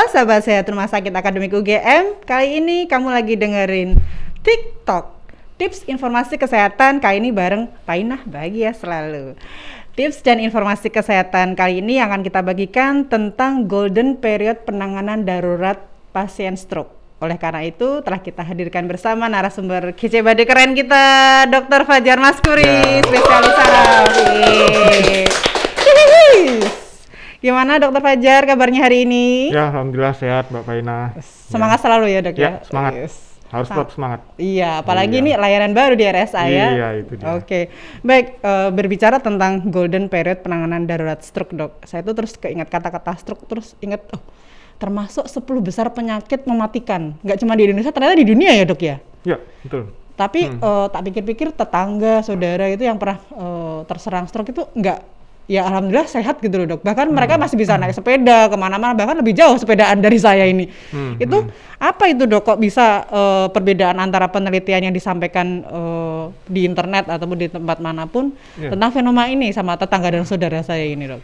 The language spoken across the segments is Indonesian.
Halo sahabat sehat Rumah Sakit Akademik UGM, kali ini kamu lagi dengerin TikTok tips informasi kesehatan kali ini bareng Painah Bahagia Selalu. Tips dan informasi kesehatan kali ini yang akan kita bagikan tentang golden period penanganan darurat pasien stroke. Oleh karena itu telah kita hadirkan bersama narasumber kece badai keren kita Dr. Fajar Maskuri, ya. spesialis saraf. Gimana dokter Fajar kabarnya hari ini? Ya, alhamdulillah sehat Mbak Paina. Semangat ya. selalu ya dok ya? ya? semangat. Yes. Harus tetap semangat. Iya, apalagi iya. ini layanan baru di RSA iya, ya. Iya, itu dia. Oke. Baik, uh, berbicara tentang golden period penanganan darurat stroke, Dok. Saya itu terus keinget kata-kata stroke terus ingat. oh, termasuk 10 besar penyakit mematikan. Nggak cuma di Indonesia, ternyata di dunia ya, Dok ya? Iya, betul tapi hmm. uh, tak pikir-pikir tetangga saudara itu yang pernah uh, terserang stroke itu nggak ya alhamdulillah sehat gitu loh dok. Bahkan hmm. mereka masih bisa naik sepeda kemana-mana, bahkan lebih jauh sepedaan dari saya ini. Hmm. Itu hmm. apa itu dok? Kok bisa uh, perbedaan antara penelitian yang disampaikan uh, di internet ataupun di tempat manapun yeah. tentang fenomena ini sama tetangga dan saudara saya ini dok?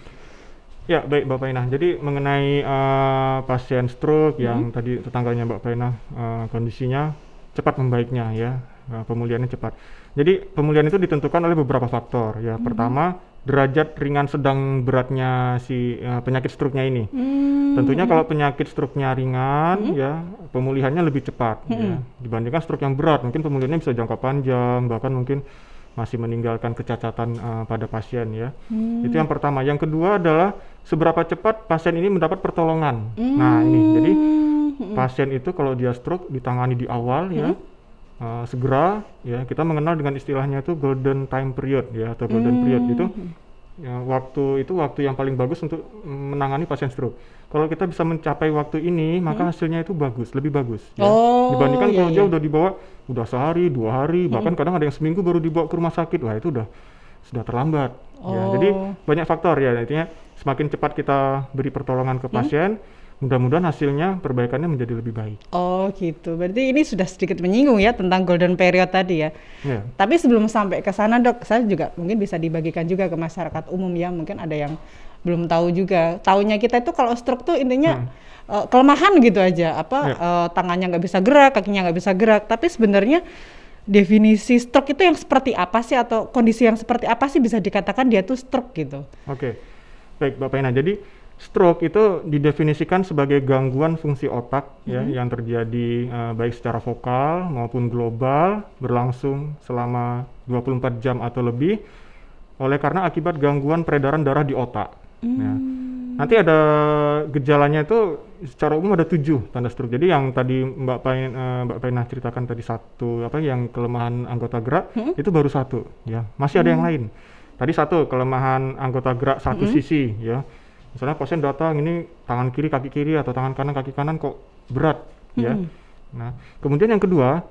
Ya baik Mbak Inah Jadi mengenai uh, pasien stroke yang hmm. tadi tetangganya Mbak Painah uh, kondisinya cepat membaiknya ya uh, pemulihannya cepat. Jadi pemulihan itu ditentukan oleh beberapa faktor ya. Hmm. Pertama derajat ringan sedang beratnya si uh, penyakit nya ini. Hmm. Tentunya kalau penyakit stroke-nya ringan hmm. ya pemulihannya lebih cepat ya. hmm. ya, dibandingkan stroke yang berat mungkin pemulihannya bisa jangka panjang bahkan mungkin masih meninggalkan kecacatan uh, pada pasien ya. Hmm. Itu yang pertama. Yang kedua adalah seberapa cepat pasien ini mendapat pertolongan. Hmm. Nah ini jadi hmm. Hmm. pasien itu kalau dia stroke ditangani di awal ya. hmm. ya uh, segera ya kita mengenal dengan istilahnya itu golden time period ya atau golden hmm. period itu ya, waktu itu waktu yang paling bagus untuk menangani pasien stroke. Kalau kita bisa mencapai waktu ini, maka hmm. hasilnya itu bagus, lebih bagus. Ya. Oh, Dibandingkan iya, kalau dia iya. udah dibawa, udah sehari, dua hari, hmm. bahkan kadang ada yang seminggu baru dibawa ke rumah sakit, lah itu udah sudah terlambat. Oh. Ya, jadi oh. banyak faktor ya, intinya semakin cepat kita beri pertolongan ke hmm. pasien. Hmm mudah-mudahan hasilnya perbaikannya menjadi lebih baik. Oh gitu, berarti ini sudah sedikit menyinggung ya tentang golden period tadi ya. Yeah. Tapi sebelum sampai ke sana dok, saya juga mungkin bisa dibagikan juga ke masyarakat umum ya, mungkin ada yang belum tahu juga. Taunya kita itu kalau stroke tuh intinya hmm. uh, kelemahan gitu aja, apa yeah. Iya. uh, tangannya nggak bisa gerak, kakinya nggak bisa gerak. Tapi sebenarnya definisi stroke itu yang seperti apa sih atau kondisi yang seperti apa sih bisa dikatakan dia tuh stroke gitu? Oke, okay. baik Bapak Ina. Jadi Stroke itu didefinisikan sebagai gangguan fungsi otak mm -hmm. ya mhm. yang terjadi uh, baik secara vokal maupun global berlangsung selama 24 jam atau lebih oleh karena akibat gangguan peredaran darah di otak. Mm. Ya. Hmm. Nanti ada gejalanya itu secara umum ada tujuh tanda stroke. Jadi yang tadi Mbak Pain, uh, eh, Mbak Painah ceritakan tadi satu apa yang kelemahan anggota gerak hmm? itu baru satu ya. Masih ada yang hmm. lain. Tadi satu kelemahan anggota gerak satu hmm. sisi ya misalnya pasien datang ini tangan kiri kaki kiri atau tangan kanan kaki kanan kok berat hmm. ya nah kemudian yang kedua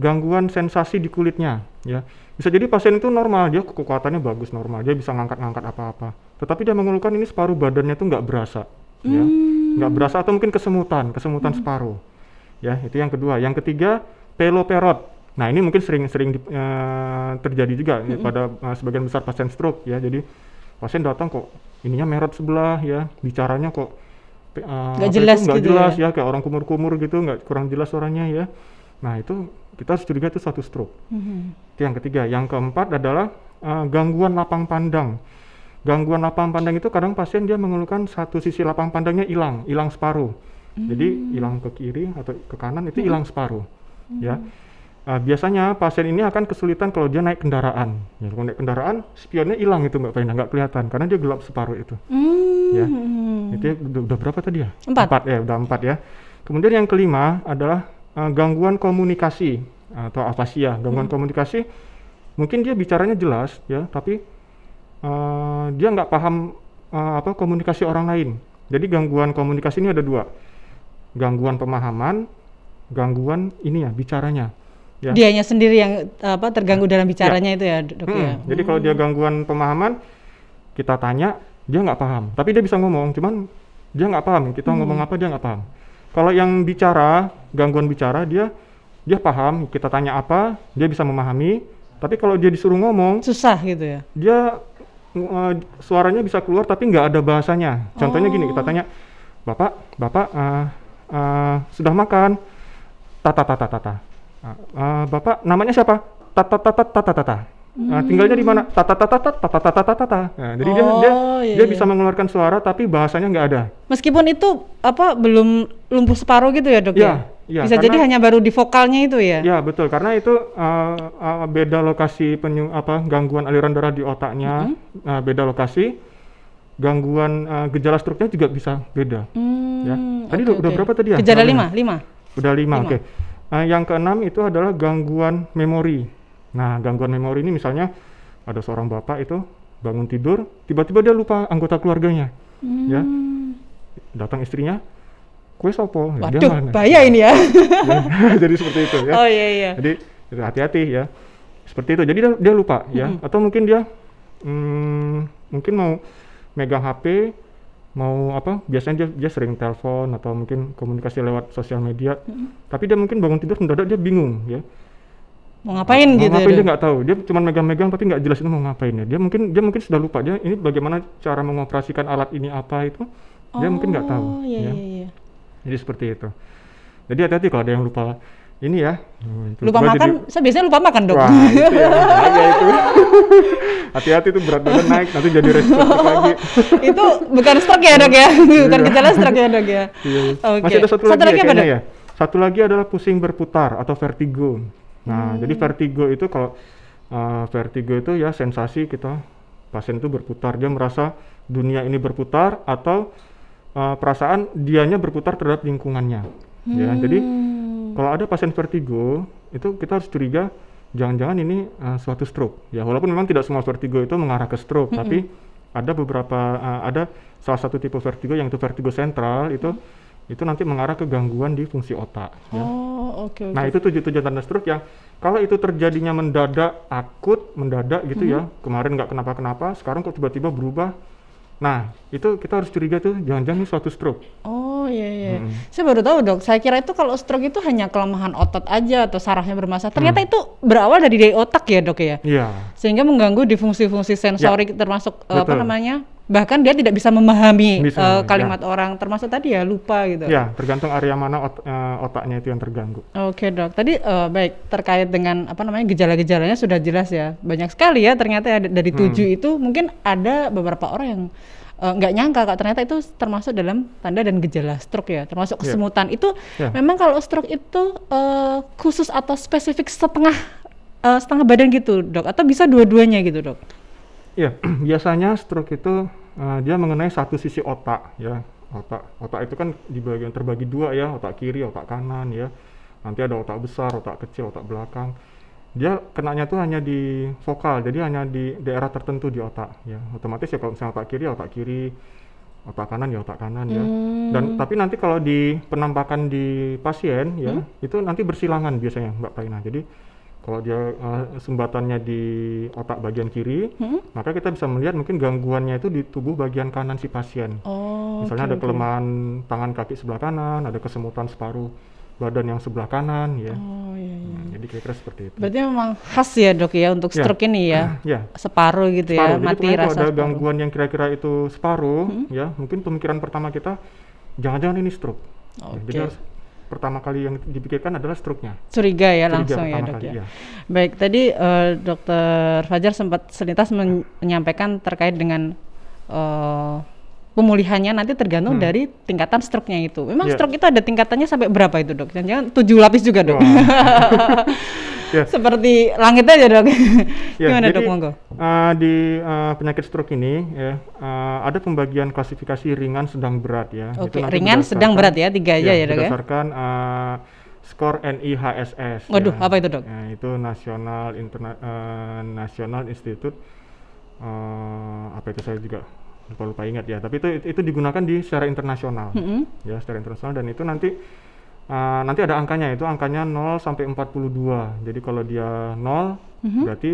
gangguan sensasi di kulitnya ya bisa jadi pasien itu normal dia kekuatannya bagus normal dia bisa ngangkat-ngangkat apa-apa tetapi dia mengeluhkan ini separuh badannya itu nggak berasa ya. hmm. ya nggak berasa atau mungkin kesemutan kesemutan hmm. separuh ya itu yang kedua yang ketiga peloperot nah ini mungkin sering-sering uh, terjadi juga hmm. pada uh, sebagian besar pasien stroke ya jadi pasien datang kok ininya merot sebelah ya bicaranya kok uh, nggak jelas nggak gitu jelas ya? ya kayak orang kumur-kumur gitu nggak kurang jelas suaranya ya nah itu kita harus curiga itu satu stroke mm-hmm. yang ketiga yang keempat adalah uh, gangguan lapang pandang gangguan lapang pandang itu kadang pasien dia mengeluhkan satu sisi lapang pandangnya hilang hilang separuh mm-hmm. jadi mhm. hilang ke kiri atau ke kanan itu mhm. hilang mm-hmm. separuh mm-hmm. ya mhm. Nah, biasanya pasien ini akan kesulitan kalau dia naik kendaraan. Ya, kalau naik kendaraan, spionnya hilang itu Mbak Faina, nggak kelihatan karena dia gelap separuh itu. Ya. Hmm. Ya. Itu udah, udah berapa tadi ya? Empat. empat. ya, udah empat ya. Kemudian yang kelima adalah uh, gangguan komunikasi atau afasia. Gangguan hmm. komunikasi, mungkin dia bicaranya jelas ya, tapi uh, dia nggak paham uh, apa komunikasi orang lain. Jadi gangguan komunikasi ini ada dua, gangguan pemahaman, gangguan ini ya bicaranya ya. dianya sendiri yang apa terganggu ya. dalam ya. bicaranya ya. itu ya dok hmm. ya. Jadi kalau dia hmm. gangguan pemahaman kita tanya dia nggak paham, tapi dia bisa ngomong, cuman dia nggak paham. Kita hmm. ngomong apa dia nggak paham. Kalau yang bicara gangguan bicara dia dia paham. Kita tanya apa dia bisa memahami, tapi kalau dia disuruh ngomong susah gitu ya. Dia uh, suaranya bisa keluar tapi nggak ada bahasanya. Contohnya oh. gini kita oh. tanya bapak bapak uh, uh, sudah makan tata tata tata Uh, Bapak namanya siapa? Tata tata tata tata. Nah, tinggalnya di mana? Tata tata tata tata tata tata. Nah, jadi dia dia oh, iya, dia iya. bisa mengeluarkan suara tapi bahasanya nggak ada. Meskipun itu apa belum lumpuh separuh gitu ya, Dok ya? ya? bisa jadi hanya baru di vokalnya itu ya. Ya, betul. Karena itu uh, uh, beda lokasi penyu, apa gangguan aliran darah di otaknya, mm beda lokasi gangguan uh, gejala struknya juga bisa beda. Hmm, ya. Tadi okay, udah berapa tadi ya? Gejala lima, lima. Udah lima, oke. Nah, yang keenam itu adalah gangguan memori. Nah, gangguan memori ini misalnya ada seorang bapak itu bangun tidur, tiba-tiba dia lupa anggota keluarganya. Hmm. Ya. Datang istrinya, kue sopo. Nah, Waduh, dia bahaya ini ya. ya jadi seperti itu ya. Oh iya iya. Jadi ya, hati-hati ya. Seperti itu. Jadi dia, dia lupa ya. hmm. ya. Atau mungkin dia hmm, mungkin mau megang HP mau apa biasanya dia dia sering telepon atau mungkin komunikasi lewat sosial media hmm. tapi dia mungkin bangun tidur mendadak dia bingung ya mau ngapain mau gitu ngapain dia nggak tahu dia cuma megang-megang tapi nggak jelas itu mau ngapain ya dia mungkin dia mungkin sudah lupa dia ini bagaimana cara mengoperasikan alat ini apa itu dia oh, mungkin nggak tahu oh, iya, ya iya, iya. jadi seperti itu jadi hati-hati kalau ada yang lupa ini ya. Hmm, itu. Lupa makan, jadi... saya biasanya lupa makan dok. Wah, itu ya, ya Hati-hati tuh berat badan naik, nanti jadi stroke oh, lagi. itu bukan stroke ya dok ya, iya. bukan gejala stroke ya dok ya. Iya. Okay. Masih ada satu, satu lagi, lagi ya, ya. Satu lagi adalah pusing berputar atau vertigo. Nah, hmm. jadi vertigo itu kalau uh, vertigo itu ya sensasi kita pasien itu berputar, dia merasa dunia ini berputar atau uh, perasaan dianya berputar terhadap lingkungannya. Ya kan? Hmm. Ya, jadi kalau ada pasien vertigo itu kita harus curiga jangan-jangan ini uh, suatu stroke. Ya, walaupun memang tidak semua vertigo itu mengarah ke stroke, hmm. tapi ada beberapa uh, ada salah satu tipe vertigo yang itu vertigo sentral itu hmm. itu nanti mengarah ke gangguan di fungsi otak. Ya. Oh, oke. Okay, okay. Nah, itu tujuh-tujuh tanda stroke yang kalau itu terjadinya mendadak akut, mendadak gitu hmm. ya. Kemarin nggak kenapa-kenapa, sekarang kok tiba-tiba berubah Nah, itu kita harus curiga tuh jangan-jangan ini suatu stroke. Oh iya iya. Hmm. Saya baru tahu dok. Saya kira itu kalau stroke itu hanya kelemahan otot aja atau sarafnya bermasalah. Ternyata hmm. itu berawal dari dari otak ya dok ya. Iya. Sehingga mengganggu di fungsi-fungsi sensorik ya. termasuk eh, Betul. apa namanya bahkan dia tidak bisa memahami bisa, uh, kalimat ya. orang termasuk tadi ya lupa gitu ya tergantung area mana ot eh, otaknya itu yang terganggu oke okay, dok tadi uh, baik terkait dengan apa namanya gejala-gejalanya sudah jelas ya banyak sekali ya ternyata ya dari hmm. tujuh itu mungkin ada beberapa orang yang nggak uh, nyangka kak ternyata itu termasuk dalam tanda dan gejala stroke ya termasuk ya. kesemutan yeah. itu yeah. memang kalau stroke itu uh, khusus atau spesifik setengah uh, setengah badan gitu dok atau bisa dua-duanya gitu dok Iya, biasanya stroke itu uh, dia mengenai satu sisi otak ya. Otak otak itu kan di bagian terbagi dua ya, otak kiri, otak kanan ya. Nanti ada otak besar, otak kecil, otak belakang. Dia kenanya tuh hanya di vokal, jadi hanya di daerah tertentu di otak ya. Otomatis ya kalau misalnya otak kiri, ya otak kiri, otak kanan ya otak kanan ya. Hmm. Dan tapi nanti kalau di penampakan di pasien ya, hmm? itu nanti bersilangan biasanya Mbak Paina. Jadi kalau dia uh, eh, sumbatannya di otak bagian kiri, hmm? maka kita bisa melihat mungkin gangguannya itu di tubuh bagian kanan si pasien. Oh, Misalnya okay, ada kelemahan okay. tangan kaki sebelah kanan, ada kesemutan separuh badan yang sebelah kanan ya. Oh iya iya. Hmm, jadi kira-kira seperti itu. Berarti memang khas ya dok ya untuk ya. stroke ya. ini ya. ya. Separuh gitu ya, separuh. ya, jadi, mati rasa. Kalau ada separuh. gangguan yang kira-kira itu separuh hmm? ya, mungkin pemikiran pertama kita jangan-jangan ini stroke. Okay. Ya, jadi harus pertama kali yang dipikirkan adalah struknya. Curiga ya Curiga langsung ya dok ya. ya. Baik tadi uh, dokter Fajar sempat selintas menyampaikan terkait dengan uh, pemulihannya nanti tergantung hmm. dari tingkatan struknya itu. Memang iya. struk itu ada tingkatannya sampai berapa itu dok? Jangan-jangan tujuh lapis juga dok? Wow. yeah. seperti langit aja dok. yeah, Gimana jadi, dok monggo? Uh, di uh, penyakit stroke ini ya uh, ada pembagian klasifikasi ringan, sedang, berat ya. Oke, okay. ringan, sedang, berat ya tiga aja ya, ya dok ya. Berdasarkan uh, skor NIHSS. Waduh, ya. apa itu dok? Ya, itu National Interna uh, National Institute uh, apa itu saya juga lupa lupa ingat ya. Tapi itu itu digunakan di secara internasional, mm -hmm. ya secara internasional dan itu nanti uh, nanti ada angkanya itu angkanya 0 sampai 42 jadi kalau dia 0 mm-hmm. berarti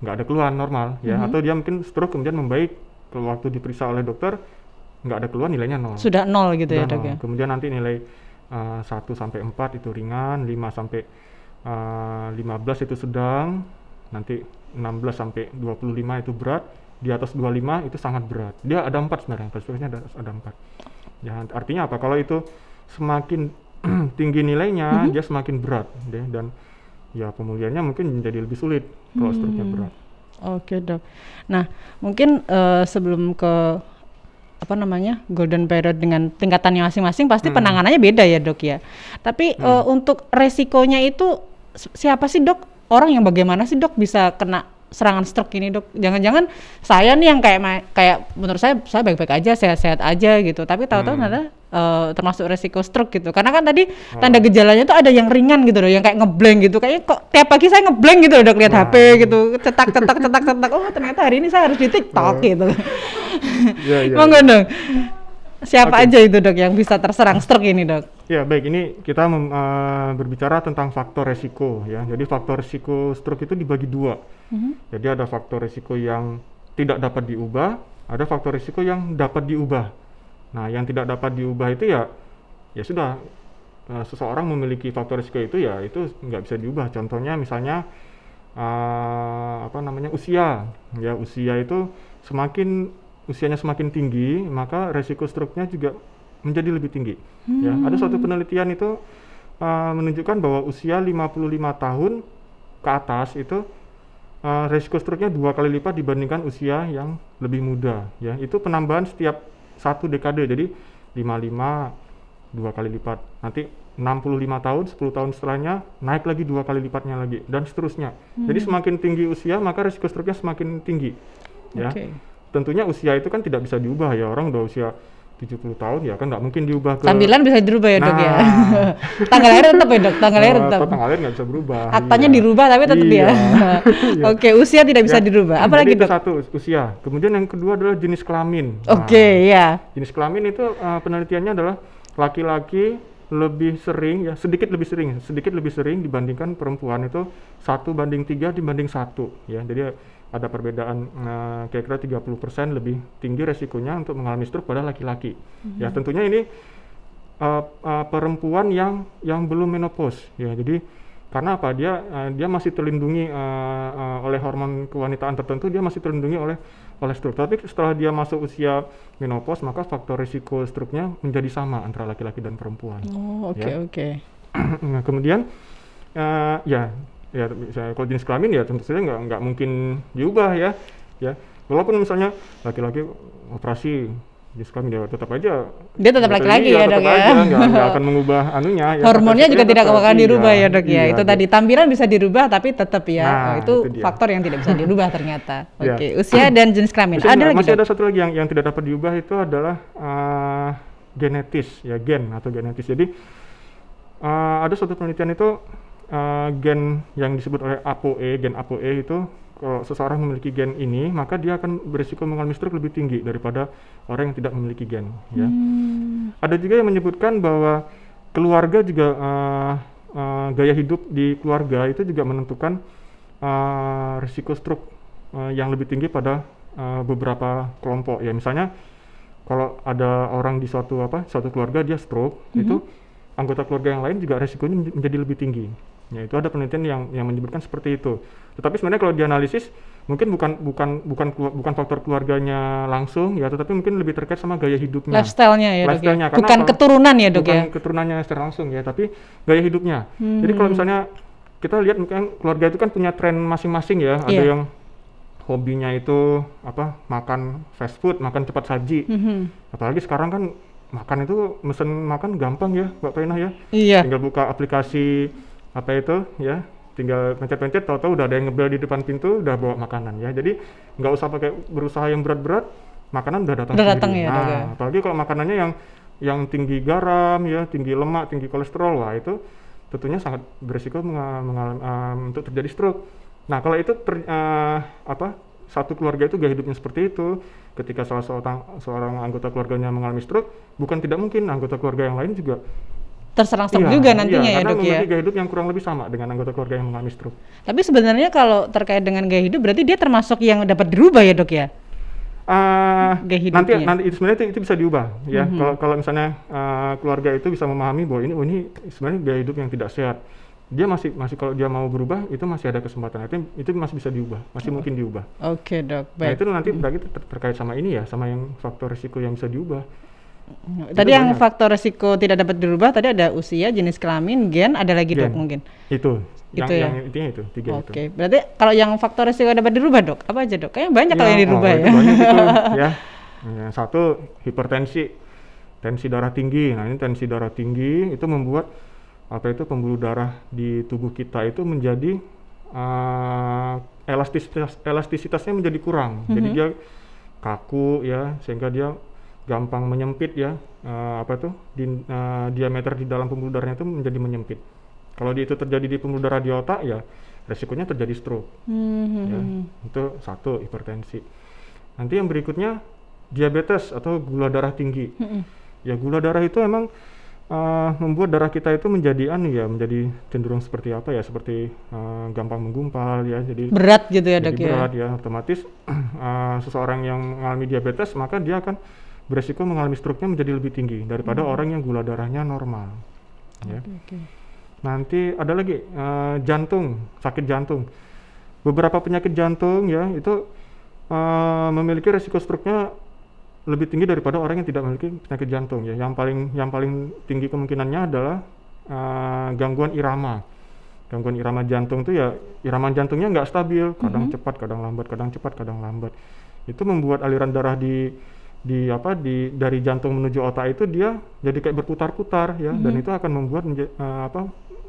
nggak ada keluhan normal ya mm-hmm. atau dia mungkin stroke kemudian membaik kalau waktu diperiksa oleh dokter nggak ada keluhan nilainya 0 sudah 0 gitu ya, sudah ya dok ya kemudian nanti nilai uh, eh, 1 sampai 4 itu ringan 5 sampai uh, eh, 15 itu sedang nanti 16 sampai 25 itu berat di atas 25 itu sangat berat dia ada 4 sebenarnya perspektifnya ada, ada 4 ya artinya apa kalau itu semakin tinggi nilainya mm-hmm. dia semakin berat deh dan ya pemulihannya mungkin menjadi lebih sulit kalau hmm. struknya berat. Oke okay, dok. Nah mungkin uh, sebelum ke apa namanya golden period dengan tingkatannya masing-masing pasti hmm. penanganannya beda ya dok ya. Tapi hmm. uh, untuk resikonya itu siapa sih dok? Orang yang bagaimana sih dok bisa kena serangan stroke ini dok? Jangan-jangan saya nih yang kayak kayak menurut saya saya baik-baik aja, sehat-sehat aja gitu. Tapi tahu-tahu hmm. ada uh, termasuk resiko stroke gitu. Karena kan tadi hmm. tanda gejalanya tuh ada yang ringan gitu loh, yang kayak ngeblank gitu. Kayaknya kok tiap pagi saya ngeblank gitu loh, udah lihat nah. HP gitu, cetak cetak cetak cetak. Oh, ternyata hari ini saya harus di TikTok hmm. gitu. ya, ya, Siapa okay. aja itu dok yang bisa terserang stroke ini dok? Ya baik ini kita uh, berbicara tentang faktor resiko ya. Jadi faktor resiko stroke itu dibagi dua. Mm -hmm. Jadi ada faktor resiko yang tidak dapat diubah, ada faktor risiko yang dapat diubah. Nah, yang tidak dapat diubah itu ya ya sudah Nah, seseorang memiliki faktor risiko itu ya itu nggak bisa diubah. Contohnya misalnya uh, apa namanya usia. Ya usia itu semakin usianya semakin tinggi, maka risiko stroke-nya juga menjadi lebih tinggi. Hmm. Ya, ada suatu hmm. penelitian itu uh, menunjukkan bahwa usia 55 tahun ke atas itu uh, resiko stroke-nya dua kali lipat dibandingkan usia yang lebih muda. Ya, itu penambahan setiap satu dekade jadi 55 dua kali lipat nanti 65 tahun 10 tahun setelahnya naik lagi dua kali lipatnya lagi dan seterusnya hmm. jadi semakin tinggi usia maka risiko struknya semakin tinggi ya okay. tentunya usia itu kan tidak bisa diubah ya orang udah usia 70 tahun ya kan nggak mungkin diubah ke sambilan bisa dirubah ya dok ya nah. tanggal lahir tetap ya dok tanggal lahir oh, tetap tanggal lahir nggak bisa berubah aktanya iya. dirubah tapi tetap ya. iya. ya oke okay, usia tidak bisa ya. dirubah apalagi dok satu usia kemudian yang kedua adalah jenis kelamin nah, oke okay, ya jenis kelamin itu uh, penelitiannya adalah laki-laki lebih sering ya sedikit lebih sering sedikit lebih sering dibandingkan perempuan itu satu banding tiga dibanding satu ya jadi ada perbedaan kira kira uh, 30% lebih tinggi resikonya untuk mengalami stroke pada laki-laki. Mm-hmm. Ya, mhm. tentunya ini uh, uh, perempuan yang yang belum menopause ya. Jadi karena apa? Dia uh, dia masih terlindungi uh, uh, oleh hormon kewanitaan tertentu, dia masih terlindungi oleh oleh stroke. Tapi setelah dia masuk usia menopause, maka faktor risiko stroke-nya menjadi sama antara laki-laki dan perempuan. Oh, oke okay, ya. oke. Okay. nah, kemudian uh, ya ya misalnya kalau jenis kelamin ya tentu saja nggak nggak mungkin diubah ya ya walaupun misalnya laki-laki operasi jenis kelamin dia ya, tetap aja dia tetap laki-laki iya, ya, dok ya nggak akan mengubah anunya ya, hormonnya juga tidak akan dirubah ya dok ya, iya, itu gitu. tadi tampilan bisa dirubah tapi tetap ya nah, oh, itu, faktor yang tidak bisa dirubah ternyata iya. oke usia dan jenis kelamin ada nah, lagi masih ada satu lagi yang yang tidak dapat diubah itu adalah ah, genetis ya gen atau genetis jadi ah, ada satu penelitian itu uh, gen yang disebut oleh ApoE, gen ApoE itu kalau seseorang memiliki gen ini, maka dia akan berisiko mengalami stroke lebih tinggi daripada orang yang tidak memiliki gen. Ya. Hmm. Ada juga yang menyebutkan bahwa keluarga juga uh, uh, gaya hidup di keluarga itu juga menentukan uh, risiko stroke uh, yang lebih tinggi pada uh, beberapa kelompok. Ya, misalnya kalau ada orang di suatu apa, suatu keluarga dia stroke, -hmm. itu anggota keluarga yang lain juga risikonya menjadi lebih tinggi. Ya, itu ada penelitian yang yang menyebutkan seperti itu. Tetapi sebenarnya kalau dianalisis mungkin bukan bukan bukan bukan faktor keluarganya langsung ya, tetapi mungkin lebih terkait sama gaya hidupnya. Lifestyle-nya ya, Lifestyle ya. Bukan keturunan ya, Dok bukan ya. Bukan keturunannya secara langsung ya, tapi gaya hidupnya. Hmm. Jadi kalau hmm. misalnya kita lihat mungkin keluarga itu kan punya tren masing-masing ya, yeah. ada iya. yang hobinya itu apa makan fast food, makan cepat saji. Mm -hmm. Apalagi sekarang kan makan itu mesen makan gampang ya, Mbak Pena ya. Iya. Tinggal buka aplikasi apa itu ya tinggal pencet-pencet tahu-tahu udah ada yang ngebel di depan pintu udah bawa makanan ya jadi nggak usah pakai berusaha yang berat-berat makanan udah datang udah datang ya nah, ya apalagi kalau makanannya yang yang tinggi garam ya tinggi lemak tinggi kolesterol lah itu tentunya sangat berisiko mengalami um, untuk terjadi stroke nah kalau itu ter, uh, apa satu keluarga itu gaya hidupnya seperti itu ketika salah seorang seorang anggota keluarganya mengalami stroke bukan tidak mungkin anggota keluarga yang lain juga terserang stroke iya, juga nantinya iya, ya dok ya. gaya hidup yang kurang lebih sama dengan anggota keluarga yang mengalami stroke. Tapi sebenarnya kalau terkait dengan gaya hidup berarti dia termasuk yang dapat dirubah ya dok ya? Uh, gaya hidupnya. nanti ya? nanti itu sebenarnya itu, bisa diubah ya. Mm-hmm. Kalau misalnya uh, keluarga itu bisa memahami bahwa ini oh, ini sebenarnya gaya hidup yang tidak sehat. Dia masih masih kalau dia mau berubah itu masih ada kesempatan. Itu itu masih bisa diubah, masih oh. mungkin diubah. Oke, okay, Dok. Nah, Baik. Nah, itu nanti mhm. berarti ter- terkait sama ini ya, sama yang faktor risiko yang bisa diubah. Tadi yang banyak. faktor resiko tidak dapat dirubah tadi ada usia, jenis kelamin, gen, ada lagi gen. dok mungkin. Itu. Yang, ya. Yang intinya itu tiga Oke. Okay. Berarti kalau yang faktor resiko dapat dirubah dok, apa aja dok? Kayaknya banyak ya, kalau yang dirubah oh, ya. Banyak itu, ya. ya. satu hipertensi, tensi darah tinggi. Nah ini tensi darah tinggi itu membuat apa itu pembuluh darah di tubuh kita itu menjadi uh, ah, elastisitas elastisitasnya menjadi kurang. Mm -hmm. Jadi mhm. dia kaku ya sehingga dia gampang menyempit ya uh, apa tuh di, uh, diameter di dalam pembuluh darahnya itu menjadi menyempit kalau itu terjadi di pembuluh darah di otak ya resikonya terjadi stroke hmm. ya, hmm, hmm. itu satu hipertensi nanti yang berikutnya diabetes atau gula darah tinggi hmm. ya gula darah itu emang uh, membuat darah kita itu menjadi anu ya menjadi cenderung seperti apa ya seperti uh, gampang menggumpal ya jadi berat gitu ya dok ya? berat ya, ya otomatis uh, seseorang yang mengalami diabetes maka dia akan beresiko mengalami stroke-nya menjadi lebih tinggi daripada hmm. orang yang gula darahnya normal. Okay, ya. Okay. Nanti ada lagi uh, jantung, sakit jantung. Beberapa penyakit jantung ya itu uh, memiliki resiko stroke-nya lebih tinggi daripada orang yang tidak memiliki penyakit jantung ya. Yang paling yang paling tinggi kemungkinannya adalah uh, gangguan irama. Gangguan irama jantung itu ya irama jantungnya nggak stabil, kadang mm -hmm. cepat, kadang lambat, kadang cepat, kadang lambat. Itu membuat aliran darah di di apa di dari jantung menuju otak itu dia jadi kayak berputar-putar ya mm -hmm. dan mhm. itu akan membuat uh, apa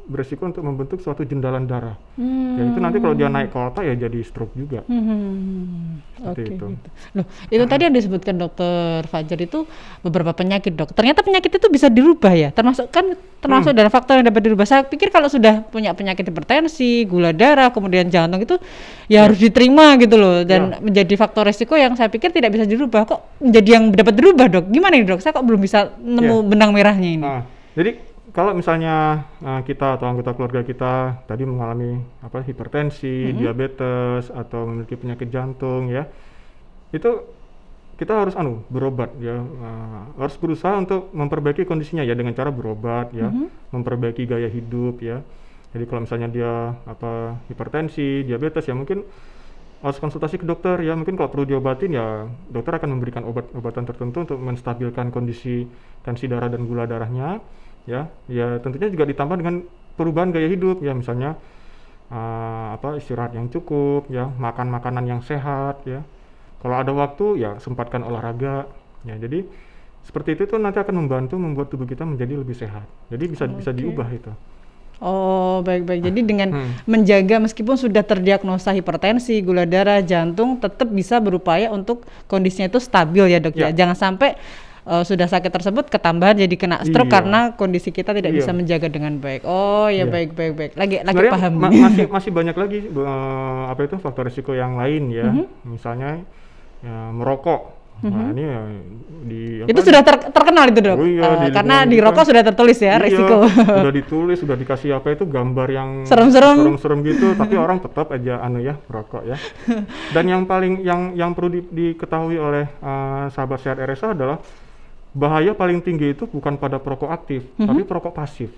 beresiko untuk membentuk suatu jendalan darah. Hmm. Ya itu nanti kalau dia naik ke otak ya jadi stroke juga. Hmm. hmm, hmm, hmm. Oke. okay, itu. Gitu. Loh, itu nah. tadi yang disebutkan dokter Fajar itu beberapa penyakit dok. Ternyata penyakit itu bisa dirubah ya. Termasuk kan termasuk hmm. dari faktor yang dapat dirubah. Saya pikir kalau sudah punya penyakit hipertensi, gula darah, kemudian jantung itu ya, ya. harus diterima gitu loh dan ya. menjadi faktor resiko yang saya pikir tidak bisa dirubah. Kok menjadi yang dapat dirubah dok? Gimana nih dok? Saya kok belum bisa nemu ya. benang merahnya ini. Nah. Jadi kalau misalnya uh, kita atau anggota keluarga kita tadi mengalami apa hipertensi, mm-hmm. diabetes atau memiliki penyakit jantung ya, itu kita harus anu berobat ya, uh, harus berusaha untuk memperbaiki kondisinya ya dengan cara berobat ya, mm-hmm. memperbaiki gaya hidup ya. Jadi kalau misalnya dia apa hipertensi, diabetes ya mungkin harus konsultasi ke dokter ya mungkin kalau perlu diobatin ya dokter akan memberikan obat-obatan tertentu untuk menstabilkan kondisi tensi darah dan gula darahnya ya ya tentunya juga ditambah dengan perubahan gaya hidup ya misalnya uh, apa istirahat yang cukup ya makan makanan yang sehat ya kalau ada waktu ya sempatkan olahraga ya jadi seperti itu tuh nanti akan membantu membuat tubuh kita menjadi lebih sehat jadi bisa okay. Oh, bisa diubah itu Oh, baik-baik. Jadi ah, dengan hmm. menjaga meskipun sudah terdiagnosa hipertensi, gula darah, jantung, tetap bisa berupaya untuk kondisinya itu stabil ya dok ya. ya. Jangan sampai uh, sudah sakit tersebut ketambahan jadi kena stroke iya. karena kondisi kita tidak iya. bisa menjaga dengan baik. Oh ya iya. baik baik baik. Lagi lagi Sebenarnya paham. Ma masih masih banyak lagi uh, apa itu faktor risiko yang lain ya. Mm -hmm. Misalnya ya, merokok Nah, mhm. ini ya, di apa itu sudah ter, terkenal itu dok, oh, iya, uh, di karena di rokok kan. sudah tertulis ya iya, risiko. Sudah ditulis, sudah dikasih apa itu gambar yang serem-serem, serem-serem gitu, tapi orang tetap aja anu ya merokok ya. Dan yang paling yang yang perlu di, diketahui oleh uh, sahabat sehat RSA adalah bahaya paling tinggi itu bukan pada perokok aktif, mm -hmm. tapi perokok pasif.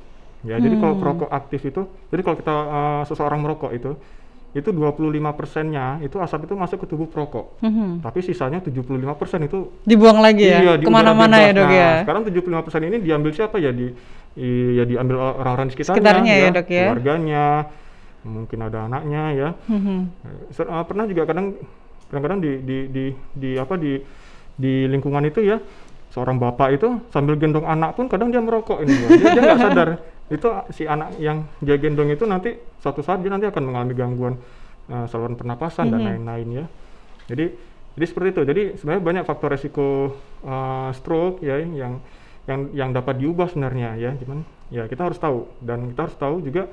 Ya, hmm. jadi kalau hmm. perokok aktif itu, jadi kalau kita uh, seseorang merokok itu, itu 25 persennya itu asap itu masuk ke tubuh perokok. Mm-hmm. Tapi sisanya 75 persen itu dibuang lagi ya, iya, kemana-mana ya dok ya? nah, ya. Sekarang 75 persen ini diambil siapa ya di i, ya diambil orang-orang sekitarnya, sekitarnya ya, ya dok ya, keluarganya, mungkin ada anaknya ya. Mm-hmm. pernah juga kadang kadang-kadang di, di di di apa di di lingkungan itu ya seorang bapak itu sambil gendong anak pun kadang dia merokok ini dia nggak sadar itu si anak yang dia gendong itu nanti satu saat dia nanti akan mengalami gangguan uh, saluran pernapasan mm -hmm. dan mhm. lain-lain ya jadi jadi seperti itu jadi sebenarnya banyak faktor resiko uh, stroke ya yang yang yang dapat diubah sebenarnya ya cuman ya kita harus tahu dan kita harus tahu juga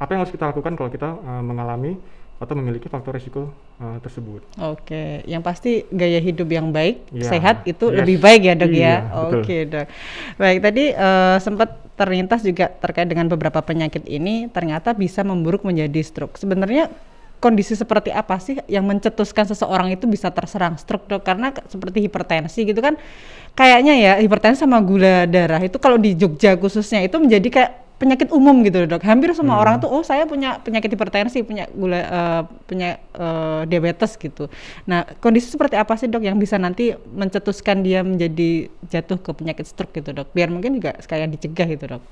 apa yang harus kita lakukan kalau kita uh, mengalami atau memiliki faktor risiko uh, tersebut. Oke, yang pasti gaya hidup yang baik, yeah. sehat itu yes. lebih baik ya dok ya? iya, ya. Oke okay, dok. Baik tadi uh, sempat terlintas juga terkait dengan beberapa penyakit ini ternyata bisa memburuk menjadi stroke. Sebenarnya kondisi seperti apa sih yang mencetuskan seseorang itu bisa terserang stroke dok? Karena seperti hipertensi gitu kan, kayaknya ya hipertensi sama gula darah itu kalau di Jogja khususnya itu menjadi kayak penyakit umum gitu dok. Hampir semua hmm. orang tuh oh saya punya penyakit hipertensi, punya gula, uh, punya uh, diabetes gitu. Nah kondisi seperti apa sih dok yang bisa nanti mencetuskan dia menjadi jatuh ke penyakit stroke gitu dok? Biar mungkin juga sekalian dicegah gitu dok.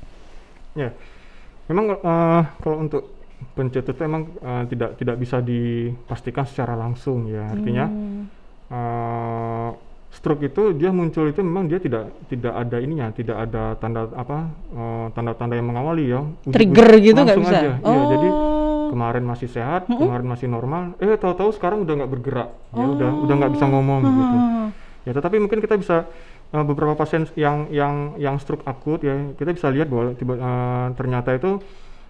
Ya, memang uh, kalau untuk pencetus itu memang uh, tidak tidak bisa dipastikan secara langsung ya artinya. Hmm stroke itu dia muncul itu memang dia tidak tidak ada ininya, tidak ada tanda apa eh, tanda-tanda uh, yang mengawali ya. Trigger uji, gitu nggak bisa. Iya, oh. Ya, jadi kemarin masih sehat, mm -hmm. kemarin masih normal, eh tahu-tahu sekarang udah nggak bergerak, oh. udah udah nggak bisa oh. ngomong hmm. gitu. Ya, tetapi mungkin kita bisa uh, beberapa pasien yang yang yang stroke akut ya kita bisa lihat bahwa tiba, uh, ternyata itu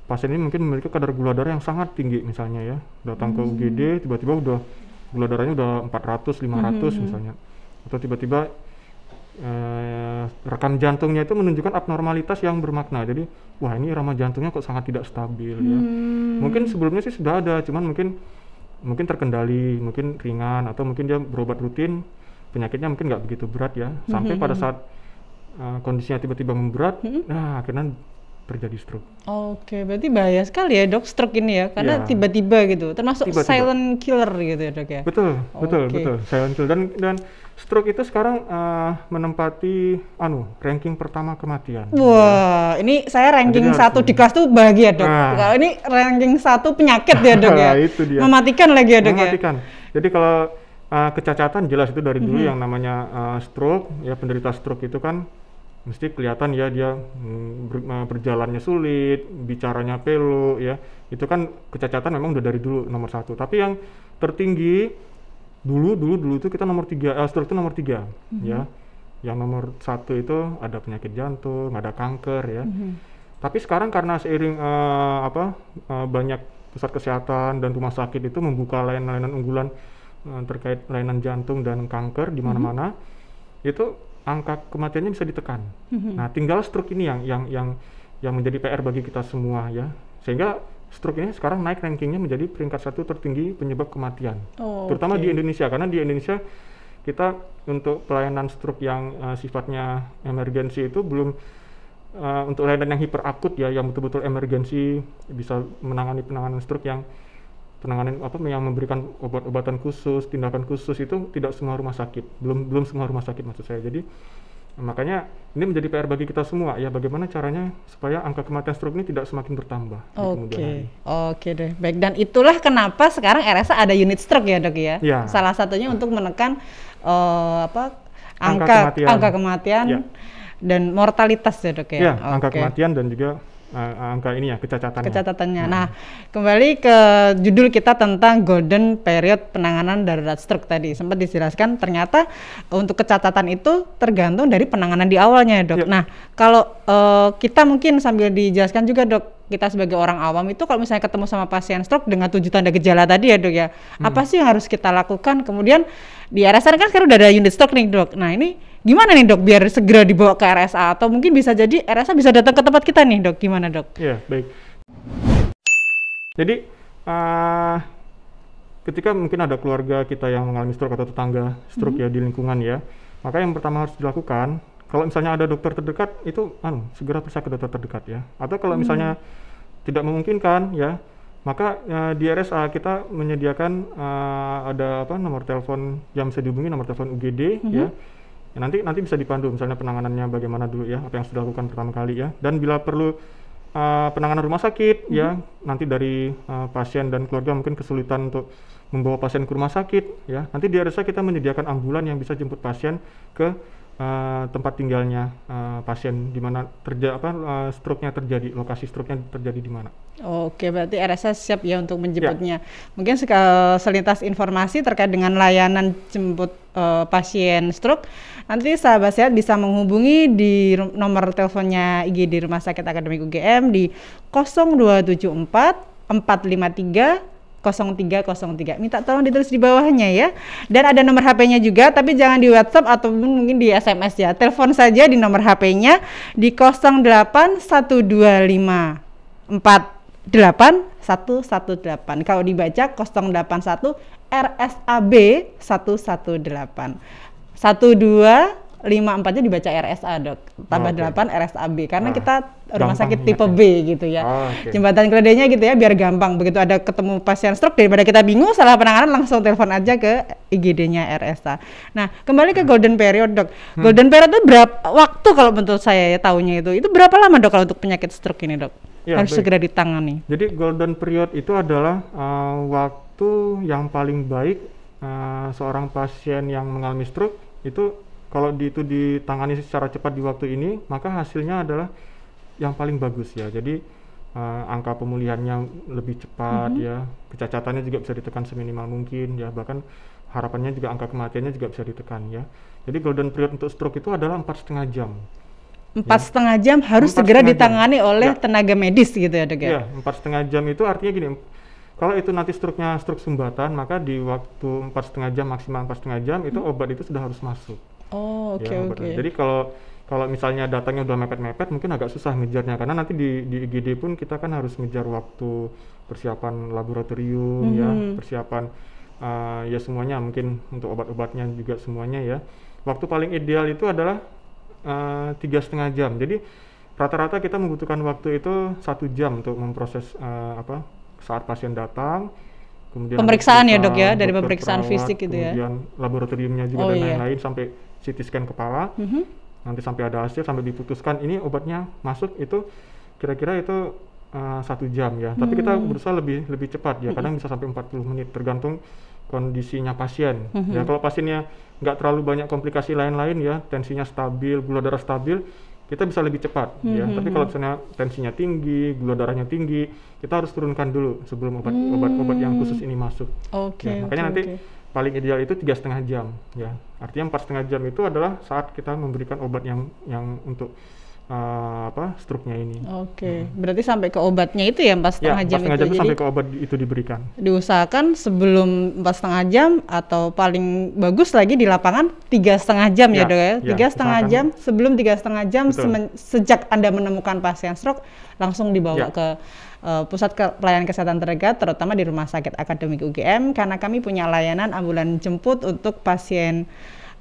pasien ini mungkin memiliki kadar gula darah yang sangat tinggi misalnya ya datang hmm. ke UGD tiba-tiba udah gula darahnya udah 400 500 hmm. misalnya atau tiba-tiba eh, rekan jantungnya itu menunjukkan abnormalitas yang bermakna. Jadi, wah ini irama jantungnya kok sangat tidak stabil ya. hmm. Mungkin sebelumnya sih sudah ada, cuman mungkin mungkin terkendali, mungkin ringan atau mungkin dia berobat rutin, penyakitnya mungkin nggak begitu berat ya. Sampai -hmm. pada saat uh, kondisinya tiba-tiba memberat, -hmm. nah akhirnya terjadi stroke. Oke, berarti bahaya sekali ya dok stroke ini ya, karena iya. tiba-tiba ya. gitu, termasuk tiba -tiba. silent killer gitu ya dok ya. Betul, betul, okay. betul, silent killer dan dan stroke itu sekarang uh, menempati anu ranking pertama kematian. Wah, ya. ini saya ranking satu di kelas tuh bahagia dok. Nah. Kalau ini ranking satu penyakit ya dok ya. itu dia. Mematikan lagi ya dok ya? Mematikan. Jadi kalau uh, kecacatan jelas itu dari dulu mm -hmm. yang namanya uh, stroke ya penderita stroke itu kan mesti kelihatan ya dia mm, ber, eh, berjalannya sulit, bicaranya pelu ya. Itu kan kecacatan memang udah dari dulu nomor satu. Tapi yang tertinggi dulu dulu dulu itu kita nomor tiga, eh, itu nomor tiga mm-hmm. ya. Yang nomor satu itu ada penyakit jantung, ada kanker ya. Mm-hmm. Tapi sekarang karena seiring uh, apa uh, banyak pusat kesehatan dan rumah sakit itu membuka layanan-layanan unggulan uh, terkait layanan jantung dan kanker di mhm. mana-mana, mm-hmm. itu angka kematiannya bisa ditekan. Mm-hmm. Nah, tinggal stroke ini yang yang yang yang menjadi PR bagi kita semua ya. Sehingga stroke ini sekarang naik rankingnya menjadi peringkat satu tertinggi penyebab kematian, oh, terutama okay. di Indonesia karena di Indonesia kita untuk pelayanan stroke yang uh, sifatnya emergensi itu belum uh, untuk layanan yang hiperakut ya, yang betul-betul emergensi bisa menangani penanganan stroke yang penanganan apa yang memberikan obat-obatan khusus, tindakan khusus itu tidak semua rumah sakit, belum belum semua rumah sakit maksud saya. Jadi makanya ini menjadi PR bagi kita semua ya bagaimana caranya supaya angka kematian stroke ini tidak semakin bertambah. Oke, okay. oke okay deh. Baik dan itulah kenapa sekarang RSA ada unit stroke ya dok ya. ya. Salah satunya untuk menekan uh, apa angka angka kematian, angka kematian ya. dan mortalitas ya dok ya. Ya, okay. angka kematian dan juga uh, angka ini ya kecacatannya. Kecacatannya. Hmm. Nah, kembali ke judul kita tentang golden period penanganan darurat stroke tadi. Sempat dijelaskan ternyata untuk kecacatan itu tergantung dari penanganan di awalnya, ya, Dok. Yep. Nah, kalau uh, kita mungkin sambil dijelaskan juga, Dok, kita sebagai orang awam itu kalau misalnya ketemu sama pasien stroke dengan tujuh tanda gejala tadi ya, Dok ya. Hmm. Apa sih yang harus kita lakukan? Kemudian di RSR kan sekarang udah ada unit stroke nih, Dok. Nah, ini Gimana nih dok biar segera dibawa ke RSA atau mungkin bisa jadi RSA bisa datang ke tempat kita nih dok? Gimana dok? Iya yeah, baik. Jadi uh, ketika mungkin ada keluarga kita yang mengalami stroke atau tetangga stroke mm -hmm. ya di mm-hmm. lingkungan ya, maka yang pertama harus dilakukan kalau misalnya ada dokter terdekat itu anu segera periksa ke dokter terdekat ya atau kalau misalnya hmm. tidak memungkinkan ya maka uh, di RSA kita menyediakan uh, ada apa nomor telepon yang bisa dihubungi nomor telepon UGD hmm. ya mm-hmm ya, nanti nanti bisa dipandu misalnya penanganannya bagaimana dulu ya apa yang sudah lakukan pertama kali ya dan bila perlu uh, penanganan rumah sakit mm -hmm. ya mhm. nanti dari uh, pasien dan keluarga mungkin kesulitan untuk membawa pasien ke rumah sakit ya nanti di RSA kita menyediakan ambulan yang bisa jemput pasien ke uh, tempat tinggalnya uh, pasien di mana terjadi apa uh, stroke-nya terjadi lokasi stroke-nya terjadi di mana. Oke, berarti RSA siap ya untuk ya. menjemputnya. Ya. Mungkin selintas informasi terkait dengan layanan jemput uh, pasien stroke Nanti sahabat sehat bisa menghubungi di nomor teleponnya IGD Rumah Sakit Akademik UGM di 0274 453 0303. Minta tolong ditulis di bawahnya ya. Dan ada nomor HP-nya juga, tapi jangan di WhatsApp atau mungkin di SMS ya. Telepon saja di nomor HP-nya di 08125 Kalau dibaca 081 RSAB 118 satu dua lima empatnya dibaca RSA dok tambah delapan okay. RSAB karena ah, kita rumah sakit tipe ya. B gitu ya ah, okay. jembatan keledainya gitu ya biar gampang begitu ada ketemu pasien stroke daripada kita bingung salah penanganan langsung telepon aja ke IGD-nya RSA nah kembali ke hmm. golden period dok hmm. golden period itu berapa waktu kalau menurut saya ya tahunya itu itu berapa lama dok kalau untuk penyakit stroke ini dok ya, harus baik. segera ditangani jadi golden period itu adalah uh, waktu yang paling baik uh, seorang pasien yang mengalami stroke itu kalau di, itu ditangani secara cepat di waktu ini maka hasilnya adalah yang paling bagus ya jadi uh, angka pemulihannya lebih cepat mm -hmm. ya kecacatannya juga bisa ditekan seminimal mungkin ya bahkan harapannya juga angka kematiannya juga bisa ditekan ya jadi golden period untuk stroke itu adalah empat setengah jam empat ya. setengah jam harus segera ditangani jam. oleh ya. tenaga medis gitu ya dok ya iya, empat setengah jam itu artinya gini kalau itu nanti struknya struk sumbatan, maka di waktu empat setengah jam maksimal empat setengah jam itu hmm. obat itu sudah harus masuk. Oh, oke okay, ya, oke. Okay. Jadi kalau kalau misalnya datangnya udah mepet-mepet mungkin agak susah ngejarnya karena nanti di, di IGD pun kita kan harus ngejar waktu persiapan laboratorium ya, -hmm. ya persiapan uh, ya semuanya mungkin untuk obat-obatnya juga semuanya ya waktu paling ideal itu adalah eh, tiga setengah jam jadi rata-rata kita membutuhkan waktu itu satu jam untuk memproses uh, apa saat pasien datang kemudian pemeriksaan ya dok ya dari pemeriksaan perawat, fisik gitu ya kemudian laboratoriumnya juga oh, dan iya. lain-lain iya. sampai CT scan kepala mm -hmm. nanti sampai ada hasil sampai diputuskan ini obatnya masuk itu kira-kira itu eh, satu uh, jam ya tapi kita hmm. berusaha lebih lebih cepat ya mhm. kadang -hmm. bisa sampai 40 menit tergantung kondisinya pasien mm -hmm. ya mhm. kalau pasiennya nggak terlalu banyak komplikasi lain-lain ya tensinya stabil gula darah stabil kita bisa lebih cepat ya. hmm, ya. Tapi hmm, kalau hmm. misalnya tensinya tinggi, gula darahnya tinggi, kita harus turunkan dulu sebelum obat hmm. obat obat yang khusus ini masuk. Oke. Okay, ya, makanya okay, nanti okay. paling ideal itu tiga setengah jam ya. Artinya empat setengah jam itu adalah saat kita memberikan obat yang yang untuk uh, apa struknya ini. Oke, okay. hmm. berarti sampai ke obatnya itu ya empat setengah ya, jam setengah itu. jam itu sampai ke obat itu diberikan. Diusahakan sebelum empat setengah jam atau paling bagus lagi di lapangan tiga setengah jam ya, ya dok ya. ya tiga setengah jam sebelum tiga setengah jam sejak anda menemukan pasien stroke langsung dibawa ya. ke uh, pusat ke pelayanan kesehatan terdekat, terutama di Rumah Sakit Akademik UGM, karena kami punya layanan ambulan jemput untuk pasien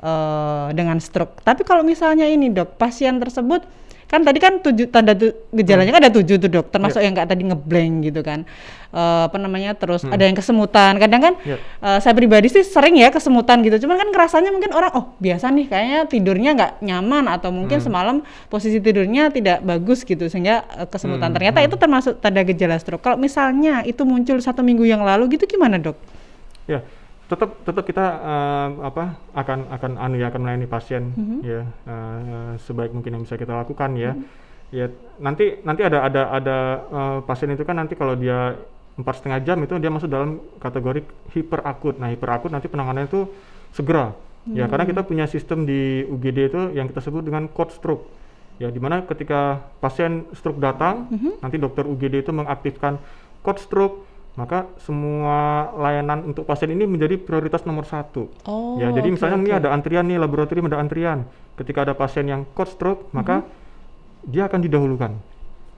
uh, dengan stroke. Tapi kalau misalnya ini dok, pasien tersebut kan tadi kan tujuh tanda tu, gejalanya hmm. kan ada tujuh tuh dok termasuk yeah. yang nggak tadi ngeblank gitu kan uh, apa namanya terus hmm. ada yang kesemutan kadang kan yeah. Iya. uh, saya pribadi sih sering ya kesemutan gitu cuman kan kerasanya mungkin orang oh biasa nih kayaknya tidurnya nggak nyaman atau mungkin hmm. semalam posisi tidurnya tidak bagus gitu sehingga uh, kesemutan hmm. ternyata hmm. itu termasuk tanda gejala stroke kalau misalnya itu muncul satu minggu yang lalu gitu gimana dok ya yeah tetap tetap kita uh, apa akan akan anu ya akan melayani pasien mm -hmm. ya uh, sebaik mungkin yang bisa kita lakukan ya mm -hmm. ya nanti nanti ada ada ada uh, pasien itu kan nanti kalau dia empat setengah jam itu dia masuk dalam kategori akut nah akut nanti penanganannya itu segera mm -hmm. ya mhm. karena kita punya sistem di UGD itu yang kita sebut dengan code stroke ya dimana ketika pasien stroke datang mm -hmm. nanti dokter UGD itu mengaktifkan code stroke maka semua layanan untuk pasien ini menjadi prioritas nomor satu. Oh, ya, jadi okay, misalnya okay. ini ada antrian nih, laboratorium ada antrian. Ketika ada pasien yang code stroke, mm-hmm. maka mm -hmm. dia akan didahulukan.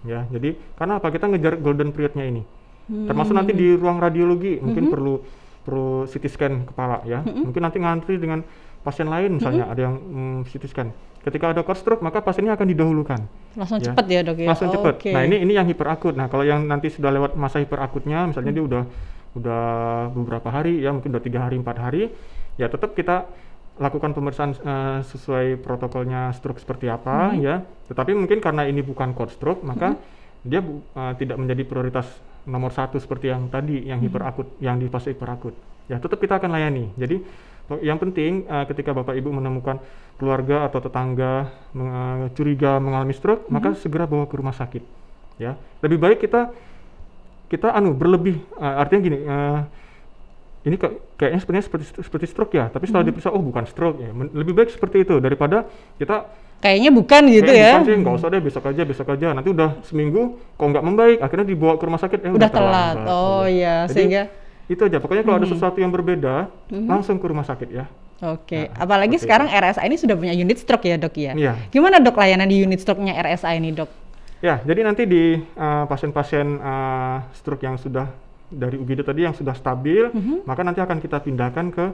Ya, jadi karena apa? Kita ngejar golden periodnya ini. Termasuk nanti di hmm. ruang radiologi mungkin mm -hmm. perlu perlu CT scan kepala ya. Mm -hmm. Mungkin nanti ngantri dengan pasien lain misalnya mm -hmm. ada yang mm, CT scan. Ketika ada core stroke, maka ini akan didahulukan. Langsung ya. cepat ya dok ya? Langsung oh, cepat. Okay. Nah ini ini yang hiperakut. Nah kalau yang nanti sudah lewat masa hiperakutnya, misalnya hmm. dia udah udah beberapa hari ya, mungkin udah tiga hari empat hari, ya tetap kita lakukan pemeriksaan uh, sesuai protokolnya stroke seperti apa hmm. ya. Tetapi mungkin karena ini bukan core stroke, maka hmm dia uh, tidak menjadi prioritas nomor satu seperti yang tadi yang hmm. hiperakut yang di fase hiperakut ya tetap kita akan layani jadi yang penting uh, ketika bapak ibu menemukan keluarga atau tetangga meng, eh, curiga mengalami stroke hmm maka segera bawa ke rumah sakit ya lebih baik kita kita anu berlebih uh, artinya gini uh, ini kayaknya sepertinya seperti seperti stroke ya tapi setelah mm-hmm. diperiksa oh bukan stroke ya lebih baik seperti itu daripada kita kayaknya bukan gitu ya. Bukan gitu sih, nggak mhm. usah deh besok aja, besok aja. Nanti udah seminggu, kok nggak membaik, akhirnya dibawa ke rumah sakit, eh udah, udah telat. telat. Oh iya, sehingga itu aja pokoknya kalau hmm. ada sesuatu yang berbeda hmm. langsung ke rumah sakit ya Oke, okay. nah, apalagi sekarang RSA ini sudah punya unit stroke ya dok ya. Iya. Gimana dok layanan di unit stroke-nya RSA ini dok? Ya, jadi nanti di pasien eh, pasien-pasien uh, stroke yang sudah dari UGD tadi yang sudah stabil, mm -hmm. maka nanti akan kita pindahkan ke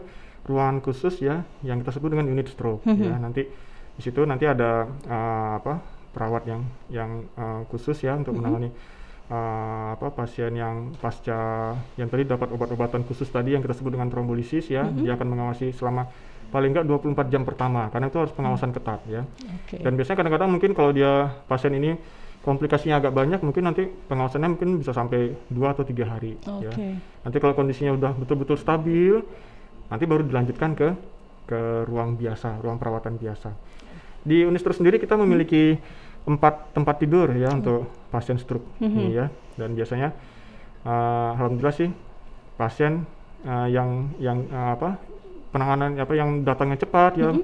ruangan khusus ya, yang kita sebut dengan unit stroke. Mm -hmm. Ya, nanti di situ nanti ada uh, apa perawat yang yang uh, khusus ya untuk mm -hmm. menangani uh, apa pasien yang pasca yang tadi dapat obat-obatan khusus tadi yang kita sebut dengan trombolisis ya, mm -hmm. dia akan mengawasi selama paling enggak 24 jam pertama karena itu harus pengawasan mm-hmm. ketat ya. Okay. Dan biasanya kadang-kadang mungkin kalau dia pasien ini komplikasinya agak banyak mungkin nanti pengawasannya mungkin bisa sampai 2 atau 3 hari okay. ya. Nanti kalau kondisinya udah betul-betul stabil nanti baru dilanjutkan ke ke ruang biasa, ruang perawatan biasa. Di Unistro sendiri kita memiliki hmm tempat tempat tidur ya hmm. untuk pasien stroke hmm. ini ya dan biasanya uh, alhamdulillah sih pasien uh, yang yang uh, apa penanganan apa yang datangnya cepat ya hmm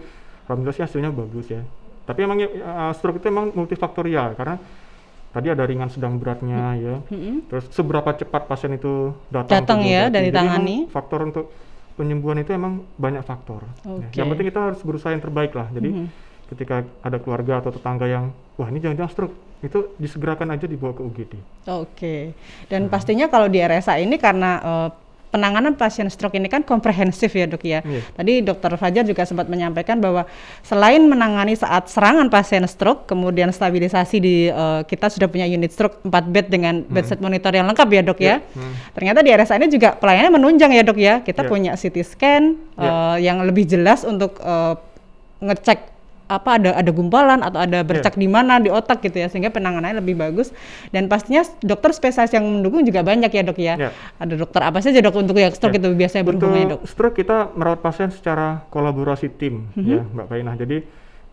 alhamdulillah sih hasilnya bagus ya tapi emang uh, stroke itu emang multifaktorial karena tadi ada ringan sedang beratnya hmm. ya hmm. terus seberapa cepat pasien itu datang datang ya dan ditangani faktor untuk penyembuhan itu emang banyak faktor okay. ya, yang penting kita harus berusaha yang terbaik lah jadi hmm ketika ada keluarga atau tetangga yang wah ini jangan-jangan stroke itu disegerakan aja dibawa ke UGD. Oke. Okay. Dan nah. pastinya kalau di RSA ini karena uh, penanganan pasien stroke ini kan komprehensif ya dok ya. Yeah. Tadi dokter Fajar juga sempat menyampaikan bahwa selain menangani saat serangan pasien stroke, kemudian stabilisasi di uh, kita sudah punya unit stroke 4 bed dengan hmm. set monitor yang lengkap ya dok yeah. ya. Iya. Hmm. Ternyata di RSA ini juga pelayanan menunjang ya dok ya. Kita yeah. punya CT scan yeah. Iya. uh, yang lebih jelas untuk uh, ngecek apa ada ada gumpalan atau ada bercak yeah. di mana di otak gitu ya sehingga penanganannya lebih bagus dan pastinya dokter spesialis yang mendukung juga banyak ya dok ya yeah. ada dokter apa saja dok untuk yang stroke yeah. itu biasanya berhubungannya dok stroke kita merawat pasien secara kolaborasi tim mm -hmm. ya mbak Kainah jadi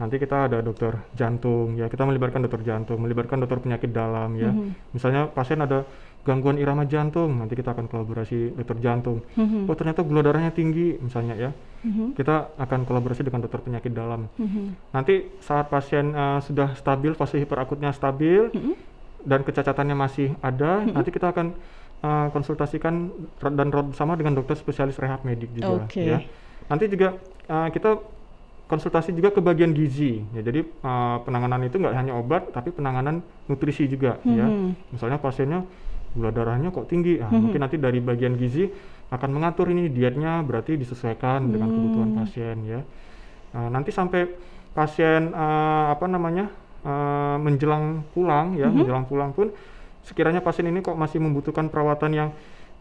nanti kita ada dokter jantung ya kita melibatkan dokter jantung melibatkan dokter penyakit dalam ya mm -hmm. misalnya pasien ada gangguan irama jantung nanti kita akan kolaborasi dokter jantung mm-hmm. oh ternyata gula darahnya tinggi misalnya ya mm-hmm. kita akan kolaborasi dengan dokter penyakit dalam mm-hmm. nanti saat pasien uh, sudah stabil fase hiperakutnya stabil mm-hmm. dan kecacatannya masih ada mm-hmm. nanti kita akan uh, konsultasikan dan sama dengan dokter spesialis rehab medik juga okay. ya nanti juga uh, kita konsultasi juga ke bagian gizi ya jadi uh, penanganan itu nggak hanya obat tapi penanganan nutrisi juga ya. mm-hmm. ya misalnya pasiennya gula darahnya kok tinggi. Nah, -hmm. Mungkin nanti dari bagian gizi akan mengatur ini dietnya berarti disesuaikan dengan hmm. kebutuhan pasien ya. Nah, nanti sampai pasien uh, apa namanya uh, menjelang pulang ya, -hmm. menjelang pulang pun sekiranya pasien ini kok masih membutuhkan perawatan yang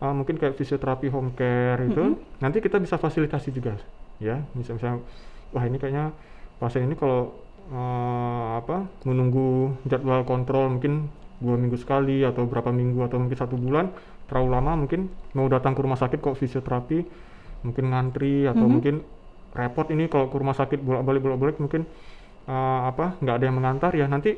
uh, mungkin kayak fisioterapi home care itu, mhm. nanti kita bisa fasilitasi juga ya. Misal misalnya wah ini kayaknya pasien ini kalau uh, apa menunggu jadwal kontrol mungkin dua minggu sekali atau berapa minggu atau mungkin satu bulan terlalu lama mungkin mau datang ke rumah sakit kok fisioterapi mungkin ngantri atau mm -hmm. mungkin repot ini kalau ke rumah sakit bolak-balik bolak-balik mungkin uh, apa nggak ada yang mengantar ya nanti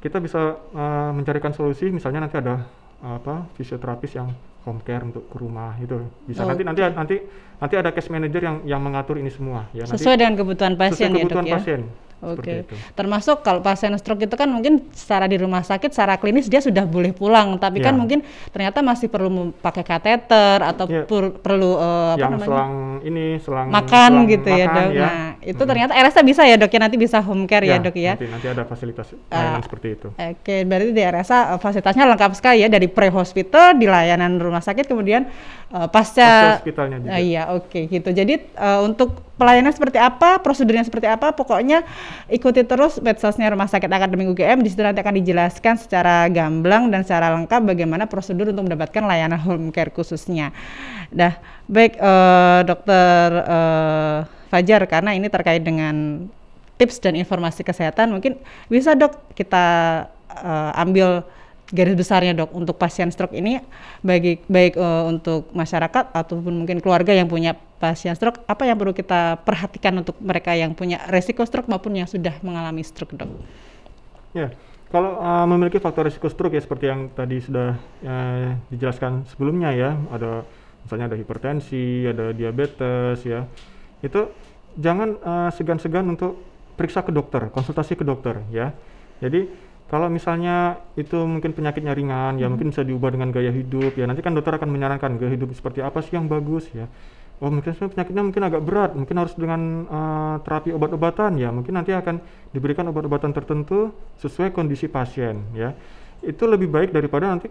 kita bisa uh, mencarikan solusi misalnya nanti ada uh, apa fisioterapis yang home care untuk ke rumah itu bisa okay. Oh. nanti nanti nanti nanti ada case manager yang yang mengatur ini semua ya sesuai nanti, dengan kebutuhan pasien sesuai ya, kebutuhan ya, dok, pasien ya? Oke. Okay. Termasuk kalau pasien stroke itu kan mungkin secara di rumah sakit, secara klinis dia sudah boleh pulang, tapi yeah. kan ya. mungkin ternyata masih perlu pakai kateter atau yeah. per perlu uh, apa Yang namanya? selang ini selang makan selang gitu ya, makan, ya dok. Ya. Nah itu hmm. ternyata RSA bisa ya dok ya nanti bisa home care yeah, ya dok ya. Nanti, nanti ada fasilitas eh, layanan seperti itu. Oke, okay. berarti di RSA eh, fasilitasnya lengkap sekali ya dari pre hospital di layanan rumah sakit kemudian uh, pasca. Pasca hospitalnya juga. Uh, iya oke okay, gitu. Jadi uh, untuk pelayanan seperti apa, prosedurnya seperti apa, pokoknya ikuti terus medsosnya Rumah Sakit Akademik UGM. Di situ nanti akan dijelaskan secara gamblang dan secara lengkap bagaimana prosedur untuk mendapatkan layanan home care khususnya. Dah baik uh, dokter uh, Fajar karena ini terkait dengan tips dan informasi kesehatan mungkin bisa dok kita uh, ambil garis besarnya dok untuk pasien stroke ini bagi baik uh, untuk masyarakat ataupun mungkin keluarga yang punya pasien stroke, apa yang perlu kita perhatikan untuk mereka yang punya resiko stroke maupun yang sudah mengalami stroke, dok? Ya, kalau uh, memiliki faktor risiko stroke ya seperti yang tadi sudah uh, dijelaskan sebelumnya ya, ada misalnya ada hipertensi, ada diabetes ya, itu jangan segan eh, segan-segan untuk periksa ke dokter, konsultasi ke dokter ya. Jadi kalau misalnya itu mungkin penyakitnya ringan, ya hmm. mungkin bisa diubah dengan gaya hidup. Ya nanti kan dokter akan menyarankan gaya hidup seperti apa sih yang bagus ya oh mungkin penyakitnya mungkin agak berat, mungkin harus dengan uh, terapi obat-obatan ya, mungkin nanti akan diberikan obat-obatan tertentu sesuai kondisi pasien ya. Itu lebih baik daripada nanti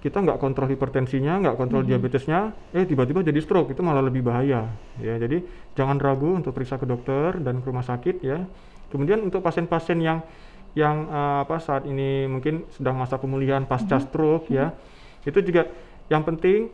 kita nggak kontrol hipertensinya, nggak kontrol hmm. diabetesnya, eh tiba-tiba jadi stroke itu malah lebih bahaya ya. Jadi jangan ragu untuk periksa ke dokter dan ke rumah sakit ya. Kemudian untuk pasien-pasien yang yang uh, apa saat ini mungkin sedang masa pemulihan pasca hmm. stroke ya. hmm. ya, itu juga yang penting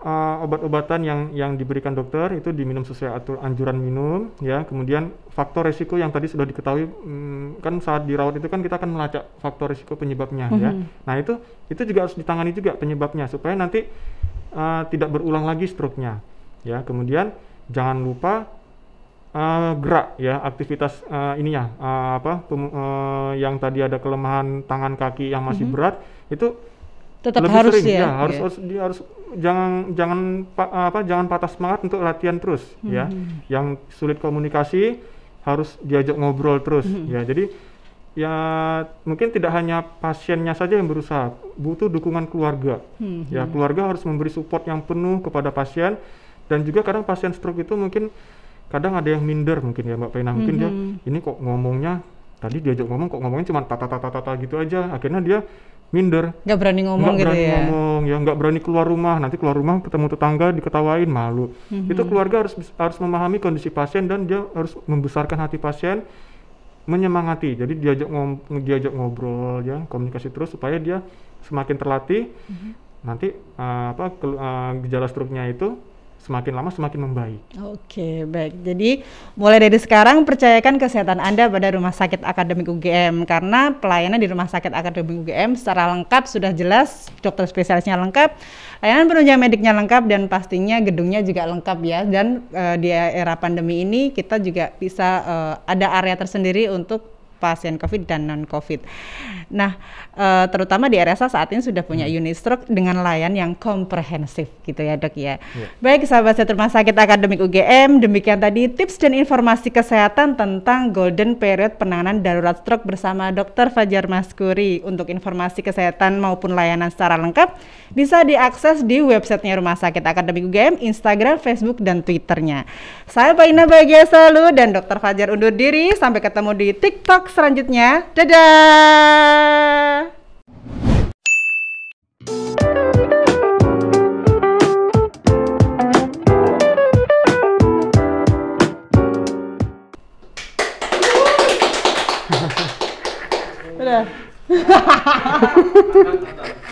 uh, obat-obatan yang yang diberikan dokter itu diminum sesuai atur anjuran minum ya kemudian faktor risiko yang tadi sudah diketahui hmm, kan saat dirawat itu kan kita akan melacak faktor risiko penyebabnya mm -hmm. ya mhm. nah itu itu juga harus ditangani juga penyebabnya supaya nanti uh, tidak berulang lagi stroke-nya ya kemudian jangan lupa uh, gerak ya aktivitas uh, ininya uh, apa pem, uh, yang tadi ada kelemahan tangan kaki yang masih mm -hmm. berat itu tetap lebih harus sering, ya, ya harus, ya. harus dia harus jangan jangan apa jangan patah semangat untuk latihan terus mm -hmm. ya. Yang sulit komunikasi harus diajak ngobrol terus mm -hmm. ya. Jadi ya mungkin tidak hanya pasiennya saja yang berusaha, butuh dukungan keluarga. Mm -hmm. Ya, hmm. keluarga harus memberi support yang penuh kepada pasien dan juga kadang pasien stroke itu mungkin kadang ada yang minder mungkin ya Mbak Pena, mungkin mm -hmm. dia hmm. ini kok ngomongnya tadi diajak ngomong kok ngomongnya cuma tata tata tata gitu aja. Akhirnya dia minder nggak berani ngomong nggak gitu berani ya ngomong ya nggak berani keluar rumah nanti keluar rumah ketemu tetangga diketawain malu mm-hmm. itu keluarga harus harus memahami kondisi pasien dan dia harus membesarkan hati pasien menyemangati jadi diajak ngom diajak ngobrol ya komunikasi terus supaya dia semakin terlatih mm-hmm. nanti uh, apa ke, uh, eh, gejala struknya itu semakin lama semakin membaik. Oke, baik. Jadi mulai dari sekarang percayakan kesehatan Anda pada Rumah Sakit Akademik UGM karena pelayanan di Rumah Sakit Akademik UGM secara lengkap sudah jelas, dokter spesialisnya lengkap, layanan penunjang mediknya lengkap dan pastinya gedungnya juga lengkap ya. Dan uh, di era pandemi ini kita juga bisa uh, ada area tersendiri untuk pasien COVID dan non COVID. Nah, uh, terutama di RSA saat ini sudah punya hmm. unit stroke dengan layan yang komprehensif gitu ya dok ya. Yeah. Baik sahabat saya rumah sakit akademik UGM, demikian tadi tips dan informasi kesehatan tentang golden period penanganan darurat stroke bersama Dokter Fajar Maskuri. Untuk informasi kesehatan maupun layanan secara lengkap bisa diakses di websitenya Rumah Sakit Akademik UGM, Instagram, Facebook, dan Twitternya. Saya Paina Bahagia selalu dan Dokter Fajar undur diri. Sampai ketemu di TikTok selanjutnya. Dadah! Udah.